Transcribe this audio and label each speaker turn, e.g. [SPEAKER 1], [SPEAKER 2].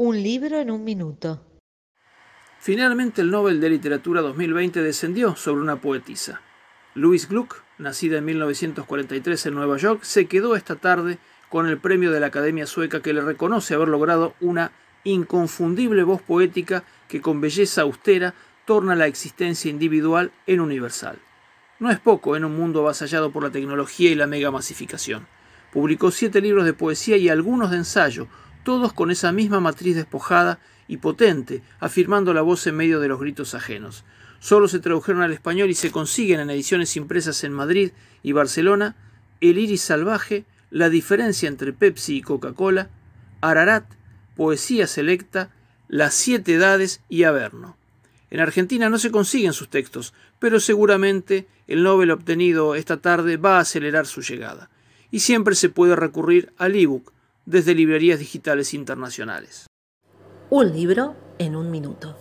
[SPEAKER 1] Un libro en un minuto.
[SPEAKER 2] Finalmente el Nobel de Literatura 2020 descendió sobre una poetisa. Louise Gluck, nacida en 1943 en Nueva York, se quedó esta tarde con el premio de la Academia Sueca que le reconoce haber logrado una inconfundible voz poética que con belleza austera torna la existencia individual en universal. No es poco en un mundo avasallado por la tecnología y la megamasificación. Publicó siete libros de poesía y algunos de ensayo, todos con esa misma matriz despojada y potente, afirmando la voz en medio de los gritos ajenos. Solo se tradujeron al español y se consiguen en ediciones impresas en Madrid y Barcelona El Iris Salvaje, La diferencia entre Pepsi y Coca-Cola, Ararat, Poesía Selecta, Las Siete Edades y Averno. En Argentina no se consiguen sus textos, pero seguramente el Nobel obtenido esta tarde va a acelerar su llegada. Y siempre se puede recurrir al ebook desde librerías digitales internacionales.
[SPEAKER 3] Un libro en un minuto.